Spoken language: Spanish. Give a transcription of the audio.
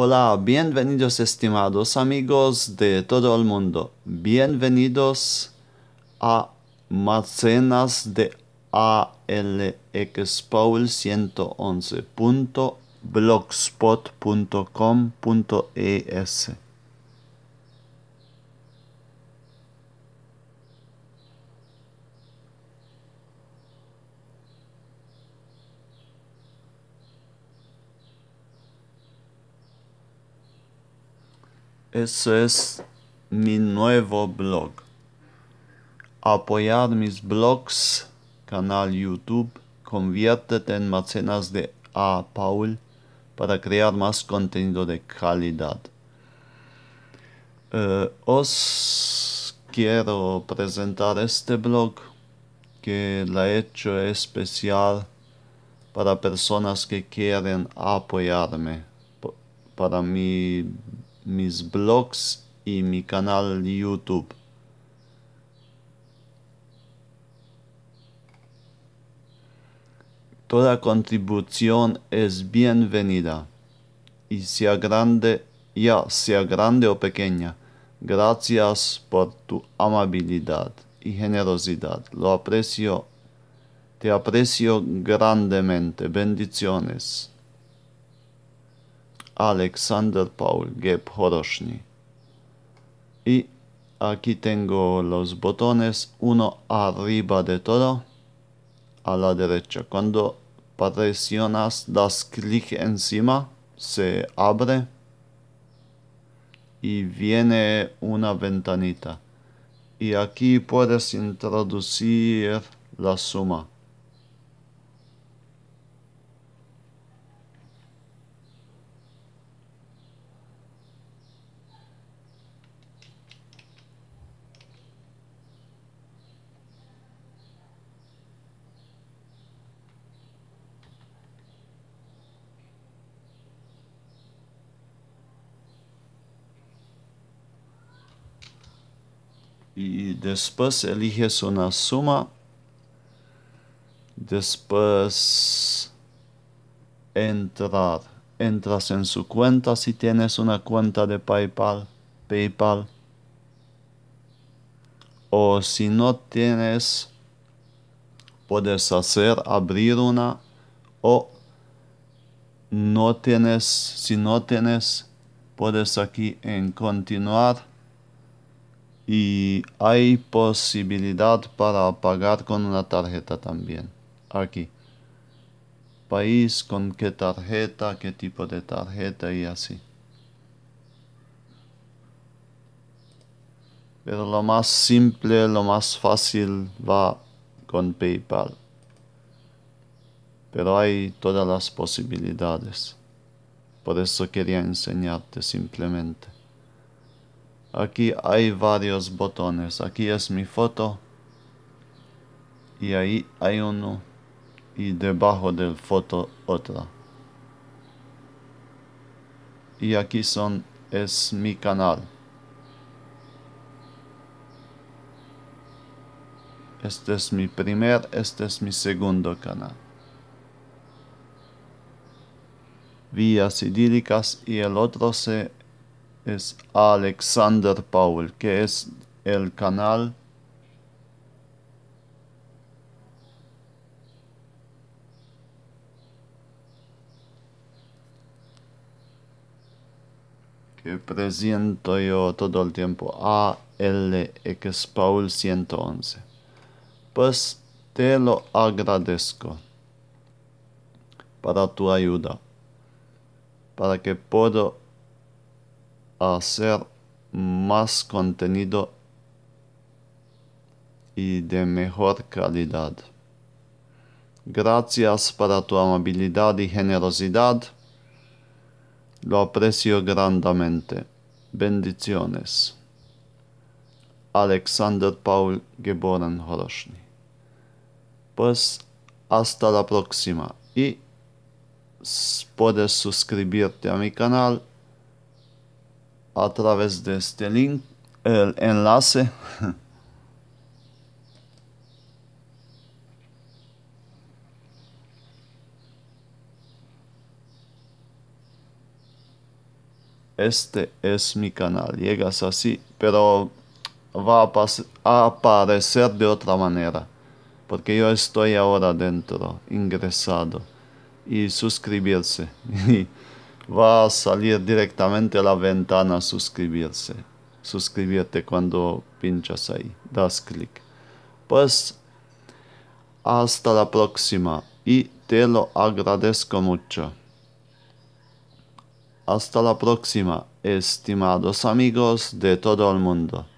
Hola, bienvenidos estimados amigos de todo el mundo. Bienvenidos a Macenas de ALXPaul 111.blogspot.com.es. Ese es mi nuevo blog. Apoyar mis blogs, canal YouTube, conviértete en macenas de A. Paul para crear más contenido de calidad. Eh, os quiero presentar este blog que la he hecho especial para personas que quieren apoyarme para mi mis blogs y mi canal YouTube. Toda contribución es bienvenida, y sea grande, ya sea grande o pequeña. Gracias por tu amabilidad y generosidad. Lo aprecio, te aprecio grandemente. Bendiciones. Alexander Paul Gephoroshny. Y aquí tengo los botones, uno arriba de todo, a la derecha. Cuando presionas, das clic encima, se abre y viene una ventanita. Y aquí puedes introducir la suma. y después eliges una suma después entrar entras en su cuenta si tienes una cuenta de paypal paypal o si no tienes puedes hacer abrir una o no tienes si no tienes puedes aquí en continuar y hay posibilidad para pagar con una tarjeta también aquí país con qué tarjeta qué tipo de tarjeta y así pero lo más simple lo más fácil va con paypal pero hay todas las posibilidades por eso quería enseñarte simplemente Aquí hay varios botones. Aquí es mi foto. Y ahí hay uno. Y debajo del foto otra. Y aquí son es mi canal. Este es mi primer, este es mi segundo canal. Vías idílicas y el otro se es Alexander Paul. que es el canal que presento yo todo el tiempo A LX Paul 111. Pues te lo agradezco para tu ayuda, para que puedo hacer más contenido y de mejor calidad. Gracias para tu amabilidad y generosidad. Lo aprecio grandemente. Bendiciones. Alexander Paul Geboren Horoshny. Pues hasta la próxima y puedes suscribirte a mi canal a través de este link, el enlace. Este es mi canal, llegas así, pero va a, a aparecer de otra manera, porque yo estoy ahora dentro, ingresado, y suscribirse. va a salir directamente a la ventana suscribirse. Suscribirte cuando pinchas ahí, das clic. Pues hasta la próxima y te lo agradezco mucho. Hasta la próxima, estimados amigos de todo el mundo.